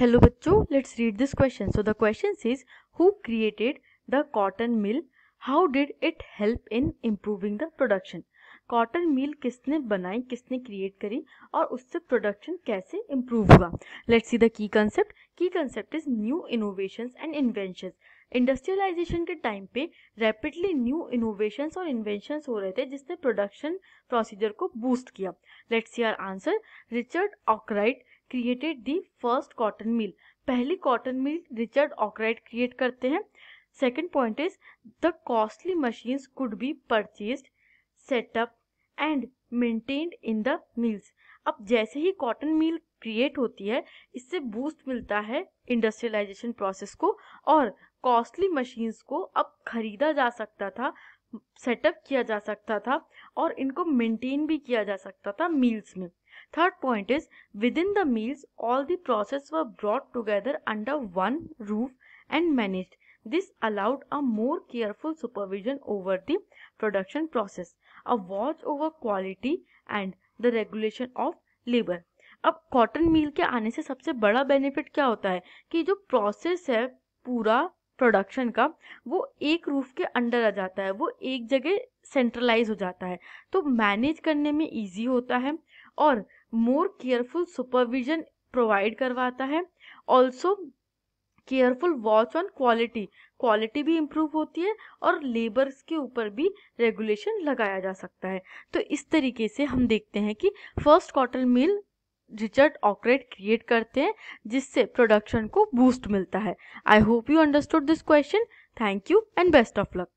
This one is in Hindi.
हेलो बच्चों let's read this question so the question is who created the cotton mill how did it help in improving the production cotton mill किसने बनाई किसने क्रिएट करी और उससे प्रोडक्शन कैसे इम्प्रूव हुआ let's see the key concept key concept is new innovation and invention industrialisation के टाइम पे रैपिडली न्यू इनोवेशन और इन्वेंशन हो रहे थे जिसने प्रोडक्शन प्रोसीजर को बूस्ट किया let's see our answer Richard Arkwright created the first cotton mill पहली cotton mill Richard Arkwright create करते हैं second point is the costly machine could be purchase set up and maintained in the mills अब जैसे ही कॉटन मिल क्रिएट होती है इससे बूस्ट मिलता है इंडस्ट्रियलाइजेशन प्रोसेस को और कॉस्टली मशीन्स को अब खरीदा जा सकता था सेटअप किया जा सकता था और इनको मेंटेन भी किया जा सकता था मिल्स में Third point is within the meals, all the processes were brought together under one roof and managed. This allowed a more careful supervision over the production process, a watch over quality and the regulation of labour अब कॉटन मिल के आने से सबसे बड़ा बेनिफिट क्या होता है कि जो प्रोसेस है पूरा प्रोडक्शन का वो एक रूफ के अंडर आ जाता है वो एक जगह सेंट्रलाइज हो जाता है तो मैनेज करने में इजी होता है और मोर केयरफुल सुपरविजन प्रोवाइड करवाता है also careful watch on quality quality भी इम्प्रूव होती है और लेबर्स के ऊपर भी रेगुलेशन लगाया जा सकता है तो इस तरीके से हम देखते हैं कि first cotton mill Richard Arkwright create करते हैं जिससे प्रोडक्शन को बूस्ट मिलता है I hope you understood this question thank you and best of luck